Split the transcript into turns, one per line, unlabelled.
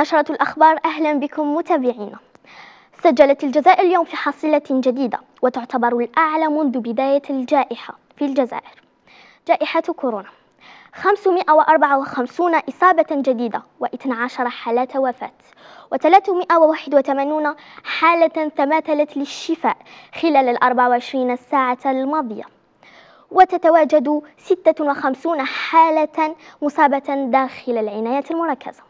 نشرة الأخبار أهلا بكم متابعينا سجلت الجزائر اليوم في حصيلة جديدة وتعتبر الأعلى منذ بداية الجائحة في الجزائر جائحة كورونا 554 إصابة جديدة و12 حالات وفاه وفاة و381 حالة تماثلت للشفاء خلال ال 24 ساعة الماضية وتتواجد 56 حالة مصابة داخل العناية المركزة